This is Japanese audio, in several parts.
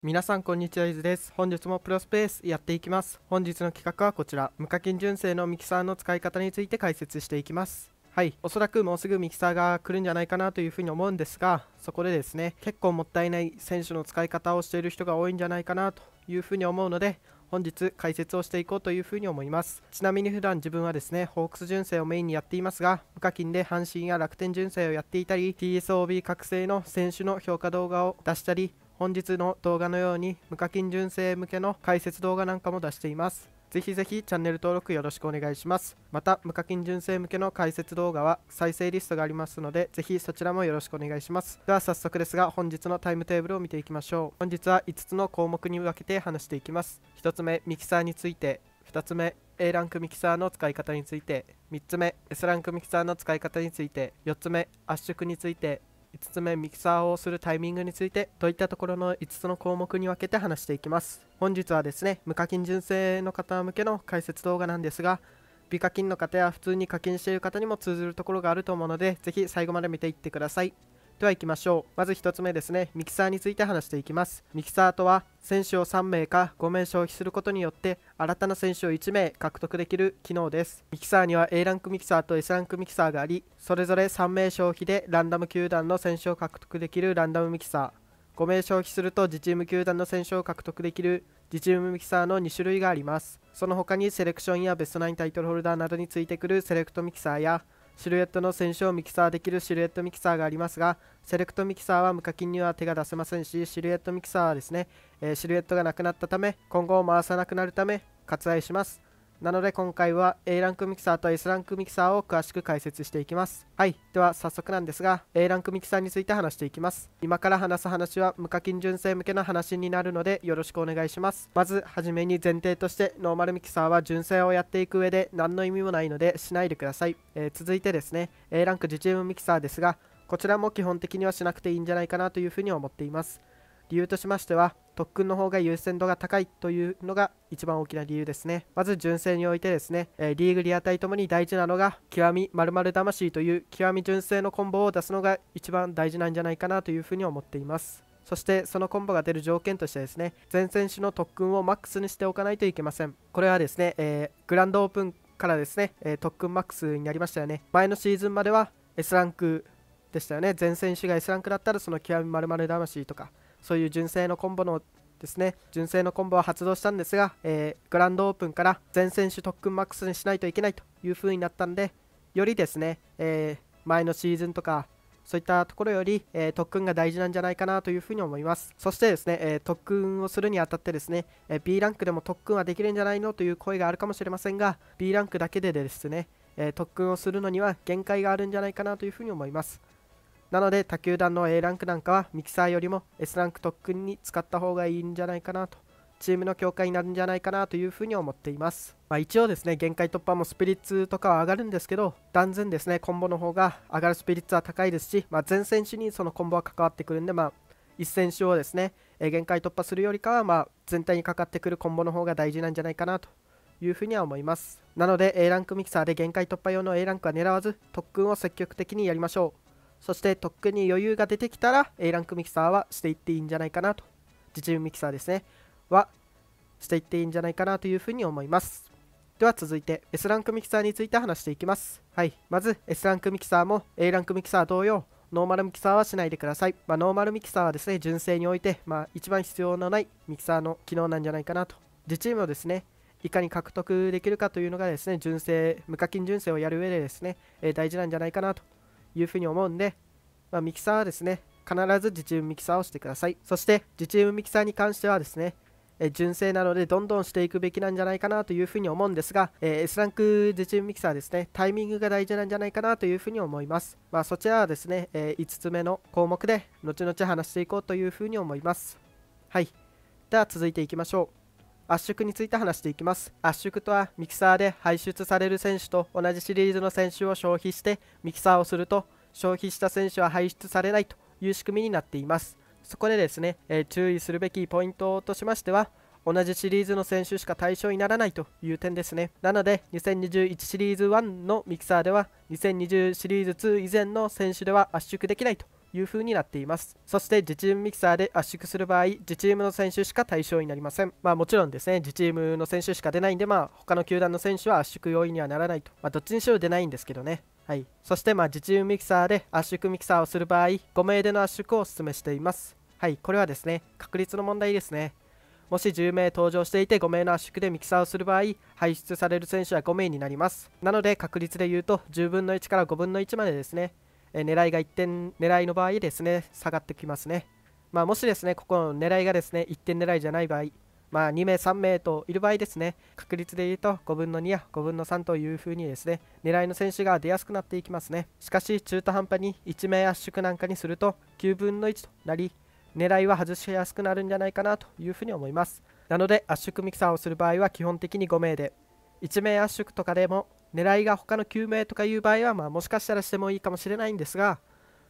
皆さんこんにちは伊ずです本日もプロスペースやっていきます本日の企画はこちら無課金純正のミキサーの使い方について解説していきますはいおそらくもうすぐミキサーが来るんじゃないかなというふうに思うんですがそこでですね結構もったいない選手の使い方をしている人が多いんじゃないかなというふうに思うので本日解説をしていこうというふに思いますちなみに普段自分はですねホークス純正をメインにやっていますが無課金で阪神や楽天純正をやっていたり TSOB 覚醒の選手の評価動画を出したり本日の動画のように無課金純正向けの解説動画なんかも出しています。ぜひぜひチャンネル登録よろしくお願いします。また、無課金純正向けの解説動画は再生リストがありますので、ぜひそちらもよろしくお願いします。では早速ですが、本日のタイムテーブルを見ていきましょう。本日は5つの項目に分けて話していきます。1つ目、ミキサーについて。2つ目、A ランクミキサーの使い方について。3つ目、S ランクミキサーの使い方について。4つ目、圧縮について。5つ目ミキサーをするタイミングについてといったところの5つの項目に分けて話していきます本日はですね無課金純正の方向けの解説動画なんですが美課金の方や普通に課金している方にも通ずるところがあると思うのでぜひ最後まで見ていってくださいでは行きましょうまず1つ目ですねミキサーについて話していきますミキサーとは選手を3名か5名消費することによって新たな選手を1名獲得できる機能ですミキサーには A ランクミキサーと S ランクミキサーがありそれぞれ3名消費でランダム球団の選手を獲得できるランダムミキサー5名消費すると自チーム球団の選手を獲得できる自チームミキサーの2種類がありますその他にセレクションやベストナインタイトルホルダーなどについてくるセレクトミキサーやシルエットの選手をミキサーできるシルエットミキサーがありますが、セレクトミキサーは無課金には手が出せませんし、シルエットミキサーはですね、えー、シルエットがなくなったため、今後回さなくなるため割愛します。なので今回は A ランクミキサーと S ランクミキサーを詳しく解説していきます。はい、では早速なんですが A ランクミキサーについて話していきます。今から話す話は無課金純正向けの話になるのでよろしくお願いします。まずはじめに前提としてノーマルミキサーは純正をやっていく上で何の意味もないのでしないでください。えー、続いてですね A ランク自チームミキサーですがこちらも基本的にはしなくていいんじゃないかなというふうに思っています。理由としましては特訓の方が優先度が高いというのが一番大きな理由ですねまず純正においてですね、えリーグリア隊ともに大事なのが極み〇〇魂という極み純正のコンボを出すのが一番大事なんじゃないかなというふうに思っていますそしてそのコンボが出る条件としてですね全選手の特訓をマックスにしておかないといけませんこれはですね、えー、グランドオープンからですね、え特訓マックスになりましたよね前のシーズンまでは S ランクでしたよね全選手が S ランクだったらその極み〇〇魂とかそういう純正のコンボのですね純正のコンボは発動したんですが、えー、グランドオープンから全選手特訓マックスにしないといけないという風になったんでよりですね、えー、前のシーズンとかそういったところより、えー、特訓が大事なんじゃないかなというふに思いますそしてですね、えー、特訓をするにあたってですね、えー、B ランクでも特訓はできるんじゃないのという声があるかもしれませんが B ランクだけでですね、え特訓をするのには限界があるんじゃないかなというふに思いますなので他球団の A ランクなんかはミキサーよりも S ランク特訓に使った方がいいんじゃないかなとチームの強化になるんじゃないかなというふに思っています、まあ、一応ですね限界突破もスピリッツとかは上がるんですけど断然ですねコンボの方が上がるスピリッツは高いですし、まあ、全選手にそのコンボは関わってくるんでまあ1選手をですね、え限界突破するよりかは、ま全体にかかってくるコンボの方が大事なんじゃないかなというふには思いますなので A ランクミキサーで限界突破用の A ランクは狙わず特訓を積極的にやりましょうそしてとっくに余裕が出てきたら A ランクミキサーはしていっていいんじゃないかなと自重ミキサーですねはしていっていいんじゃないかなというふうに思いますでは続いて S ランクミキサーについて話していきますはいまず S ランクミキサーも A ランクミキサー同様ノーマルミキサーはしないでください、まあ、ノーマルミキサーはですね純正において、まあ、一番必要のないミキサーの機能なんじゃないかなと自チームをですねいかに獲得できるかというのがですね純正無課金純正をやる上でですね、えー、大事なんじゃないかなというふうに思うんで、まあ、ミキサーはですね、必ず自チームミキサーをしてください。そして、自チームミキサーに関してはですね、え純正なのでどんどんしていくべきなんじゃないかなというふうに思うんですが、えー、S ランク自チームミキサーですねタイミングが大事なんじゃないかなというふうに思います、まあ、そちらはですね、えー、5つ目の項目で後々話していこうというふうに思いますはいでは続いていきましょう圧縮について話していきます圧縮とはミキサーで排出される選手と同じシリーズの選手を消費してミキサーをすると消費した選手は排出されないという仕組みになっていますそこでですね、えー、注意するべきポイントとしましては同じシリーズの選手しか対象にならないという点ですねなので2021シリーズ1のミキサーでは2020シリーズ2以前の選手では圧縮できないという風になっていますそして自チームミキサーで圧縮する場合自チームの選手しか対象になりませんまあもちろんですね自チームの選手しか出ないんでまあ他の球団の選手は圧縮要因にはならないとまあどっちにしろ出ないんですけどねはい、そしてまあ自チームミキサーで圧縮ミキサーをする場合5名での圧縮をお勧めしていますはいこれはですね確率の問題ですねもし10名登場していて5名の圧縮でミキサーをする場合排出される選手は5名になりますなので確率で言うと10分の1から5分の1までですねえ狙いが1点狙いの場合ですね下がってきますね、まあ、もしですねここの狙いがですね1点狙いじゃない場合、まあ、2名3名といる場合ですね確率で言うと5分の2や5分の3というふうにですね狙いの選手が出やすくなっていきますねしかし中途半端に1名圧縮なんかにすると9分の1となり狙いは外しやすくなるんじゃないかなというふうに思いますなので圧縮ミキサーをする場合は基本的に5名で1名圧縮とかでも狙いが他の救命とかいう場合は、まあ、もしかしたらしてもいいかもしれないんですが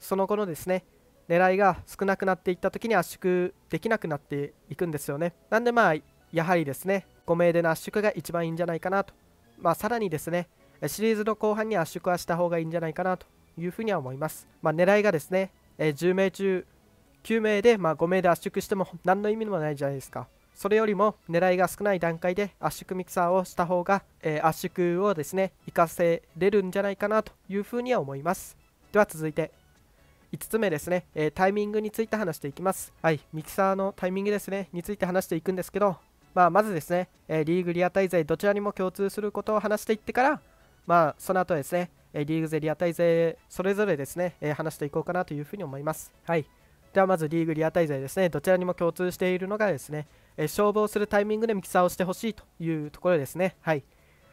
その後のですね狙いが少なくなっていった時に圧縮できなくなっていくんですよねなんでまあやはりですね5名での圧縮が一番いいんじゃないかなとまあさらにですねシリーズの後半に圧縮はした方がいいんじゃないかなというふうには思いますまあ、狙いがですね10名中9名で、まあ、5名で圧縮しても何の意味もないじゃないですかそれよりも狙いが少ない段階で圧縮ミキサーをした方が、えー、圧縮をですね活かせれるんじゃないかなというふうには思いますでは続いて5つ目ですね、えー、タイミングについて話していきますはいミキサーのタイミングですねについて話していくんですけどまあ、まずですね、えー、リーグリア滞在どちらにも共通することを話していってからまあその後ですね、えリーグゼリア滞在それぞれですね、え話していこうかなというふうに思いますはいではまずリーグリア滞在ですねどちらにも共通しているのがですねえ負をするタイミングでミキサーをしてほしいというところですね。はい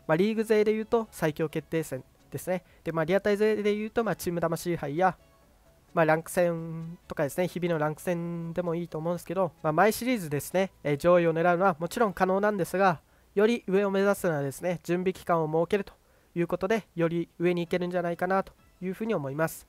まあ、リーグ勢でいうと最強決定戦ですね。でまあ、リアタイ勢でいうと、まあ、チーム魂杯や、まあ、ランク戦とかですね、日々のランク戦でもいいと思うんですけど、まあ、毎シリーズですね、え上位を狙うのはもちろん可能なんですが、より上を目指すのはですね、準備期間を設けるということで、より上に行けるんじゃないかなというふうに思います。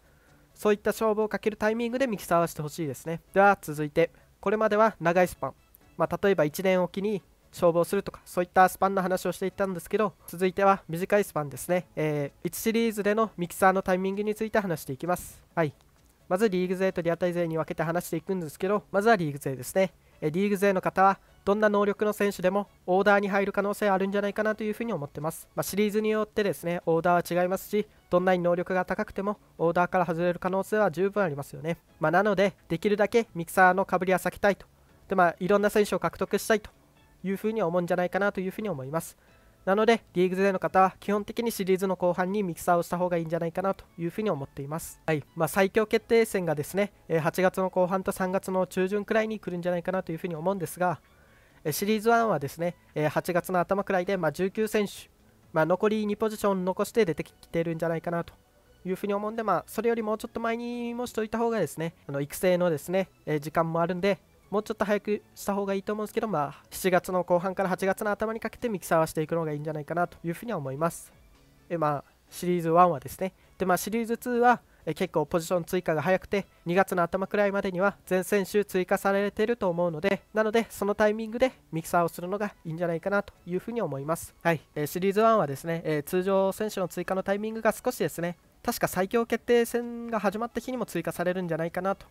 そういった勝負をかけるタイミングでミキサーはしてほしいですね。では続いて、これまでは長いスパン、まあ、例えば1年おきに消防するとかそういったスパンの話をしていったんですけど続いては短いスパンですね、えー、1シリーズでのミキサーのタイミングについて話していきますはいまずリーグ勢とリアタイ勢に分けて話していくんですけどまずはリーグ勢ですね、えー、リーグ勢の方はどんな能力の選手でもオーダーに入る可能性あるんじゃないかなというふうに思ってます、まあ、シリーズによってですねオーダーは違いますしどんなに能力が高くてもオーダーから外れる可能性は十分ありますよね、まあ、なのでできるだけミキサーのかぶりは避けたいとでまあ、いろんな選手を獲得したいというふうに思うんじゃないかなというふうに思います。なので、リーグ勢の方は基本的にシリーズの後半にミキサーをした方がいいんじゃないかなというふうに思っています。はいまあ、最強決定戦がですね、8月の後半と3月の中旬くらいに来るんじゃないかなというふうに思うんですが、シリーズ1はですね、8月の頭くらいでま19選手、まあ、残り2ポジション残して出てきているんじゃないかなというふうに思うんで、まあ、それよりもうちょっと前にもしておいた方がですね、あの育成のですね、時間もあるんで、もうちょっと早くした方がいいと思うんですけど、まあ、7月の後半から8月の頭にかけてミキサーはしていくのがいいんじゃないかなというふうには思います。えまあ、シリーズ1はですね、でまあ、シリーズ2はえ結構ポジション追加が早くて2月の頭くらいまでには全選手追加されてると思うのでなのでそのタイミングでミキサーをするのがいいんじゃないかなというふうに思いますはい、えシリーズ1はですね、え通常選手の追加のタイミングが少しですね確か最強決定戦が始まった日にも追加されるんじゃないかなと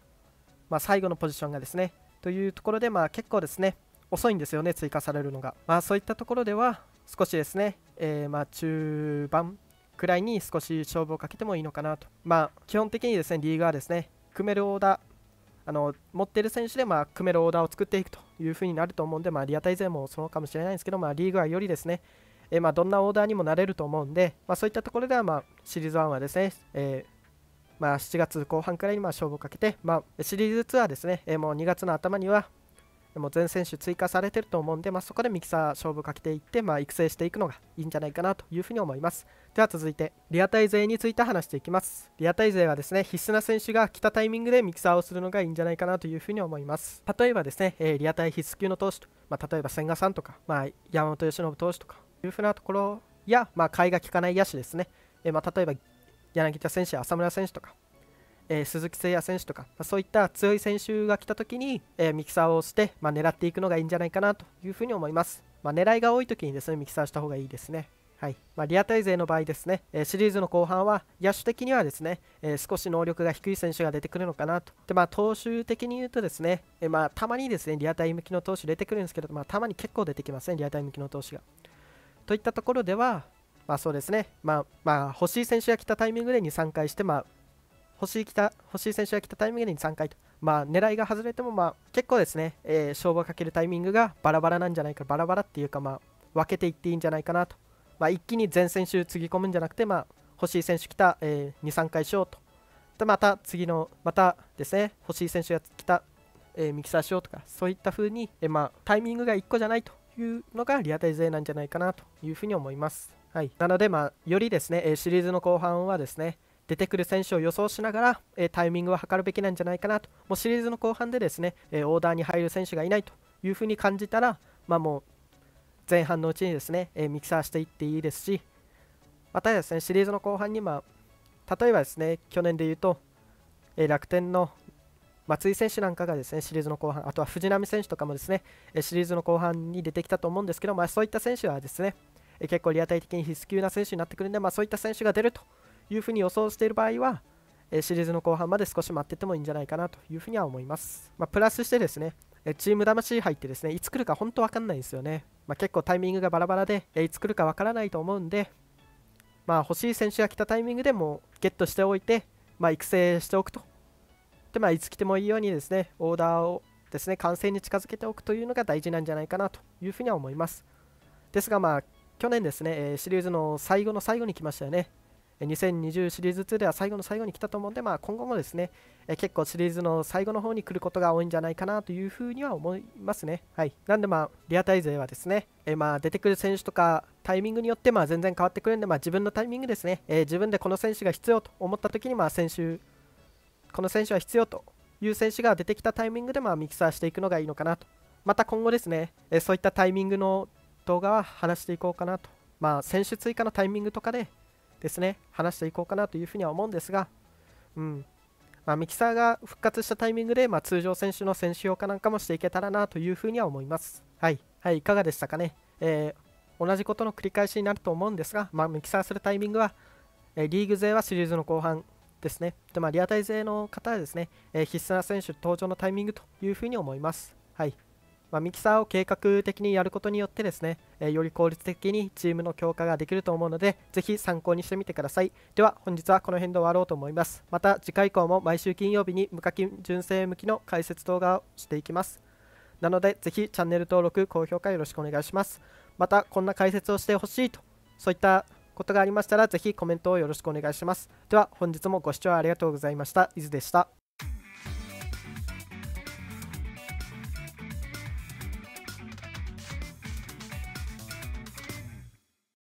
まあ、最後のポジションがですねというところで、まあ、結構ですね遅いんですよね追加されるのが、まあ、そういったところでは少しですね、えー、ま中盤くらいに少し勝負をかけてもいいのかなと、まあ、基本的にですねリーグはですね組めるオーダーあの持っている選手で、まあ、組めるオーダーを作っていくというふうになると思うんで、まあ、リアタイ勢もそうかもしれないんですけど、まあ、リーグはよりですね、えー、まどんなオーダーにもなれると思うんで、まそういったところでは、まシリーズ1はですね、えーまあ、7月後半くらいにま勝負をかけて、まあ、シリーズツアーですね、えもう2月の頭にはもう全選手追加されてると思うんで、まあ、そこでミキサー勝負かけていって、まあ、育成していくのがいいんじゃないかなというふうに思いますでは続いてリアタイ勢について話していきますリアタイ勢はですね必須な選手が来たタイミングでミキサーをするのがいいんじゃないかなというふうに思います例えばですね、えー、リアタイ必須級の投手と、まあ、例えば千賀さんとか、まあ、山本由伸投手とかいうふうなところや、まあ、買いが利かない野手ですね、えー、まあ、例えば柳田選手や浅村選手とか、えー、鈴木誠也選手とか、まあ、そういった強い選手が来た時に、えー、ミキサーをして、まあ、狙っていくのがいいんじゃないかなというふうに思います、まあ、狙いが多い時にですねミキサーした方がいいですねはいまあ、リアタイ勢の場合ですね、えー、シリーズの後半は野手的にはですね、えー、少し能力が低い選手が出てくるのかなと、でまあ、投手的に言うとですね、えー、まあ、たまにですねリアタイ向きの投手出てくるんですけど、まあ、たまに結構出てきますね、リアタイ向きの投手が。といったところでは、まあそうですね、まあ、まあ、しい選手が来たタイミングで2、3回して、まあ、しい来たしい選手が来たタイミングで2、3回と、まあ、狙いが外れても、まあ、結構ですね、えー、勝負をかけるタイミングがバラバラなんじゃないか、バラバラっていうか、まあ、分けていっていいんじゃないかなと、まあ、一気に全選手つぎ込むんじゃなくて、まあ、しい選手来た、えー、2、3回しようと、でまた次の、またですね、しい選手が来た、えー、ミキサーしようとか、そういった風に、えー、まあ、タイミングが1個じゃないというのがリアタイ勢なんじゃないかなというふうに思います。はい、なので、まあ、よりですね、えシリーズの後半はですね出てくる選手を予想しながら、えタイミングは測るべきなんじゃないかなともうシリーズの後半でですね、えオーダーに入る選手がいないというふうに感じたら、まあ、もう前半のうちにですね、えミキサーしていっていいですしまたですねシリーズの後半に、まあ、例えばですね去年で言うと、え楽天の松井選手なんかがですねシリーズの後半あとは藤波選手とかもですねシリーズの後半に出てきたと思うんですけど、まあ、そういった選手はですねえ結構リアタイ的に必須級な選手になってくるんで、まあ、そういった選手が出るというふうに予想している場合は、えシリーズの後半まで少し待っててもいいんじゃないかなというふうには思います、まあ、プラスしてですねえチーム魂入ってですねいつ来るか本当分かんないんですよね、まあ、結構タイミングがバラバラでえいつ来るか分からないと思うんで、まあ、欲しい選手が来たタイミングでもゲットしておいて、まあ、育成しておくとで、まあ、いつ来てもいいようにですねオーダーをですね完成に近づけておくというのが大事なんじゃないかなというふうには思いますですがまあ去年ですね、えシリーズの最後の最後に来ましたよね。2020シリーズ2では最後の最後に来たと思うんで、まあ、今後もですね、え結構シリーズの最後の方に来ることが多いんじゃないかなというふうには思いますね。はい、なんで、まあ、リアタイ勢はですね、えまあ、出てくる選手とかタイミングによってまあ全然変わってくるんで、まあ、自分のタイミングですね、え自分でこの選手が必要と思った時にまあ選手、この選手は必要という選手が出てきたタイミングでまあミキサーしていくのがいいのかなと。また今後ですね、えそういったタイミングの動画は話していこうかなと、まあ、選手追加のタイミングとかでですね、話していこうかなというふうには思うんですが、うん、まあ、ミキサーが復活したタイミングで、まあ、通常選手の選手評価なんかもしていけたらなというふうには思います。はい、はい、いかがでしたかね、えー、同じことの繰り返しになると思うんですが、まあ、ミキサーするタイミングは、えー、リーグ勢はシリーズの後半ですね、でまあ、リアタイ勢の方はですね、えー、必須な選手登場のタイミングというふうに思います。はいまあ、ミキサーを計画的にやることによってですね、えー、より効率的にチームの強化ができると思うので、ぜひ参考にしてみてください。では、本日はこの辺で終わろうと思います。また次回以降も毎週金曜日に無課金純正向きの解説動画をしていきます。なので、ぜひチャンネル登録、高評価よろしくお願いします。また、こんな解説をしてほしいと、そういったことがありましたら、ぜひコメントをよろしくお願いします。では、本日もご視聴ありがとうございました。伊豆でした。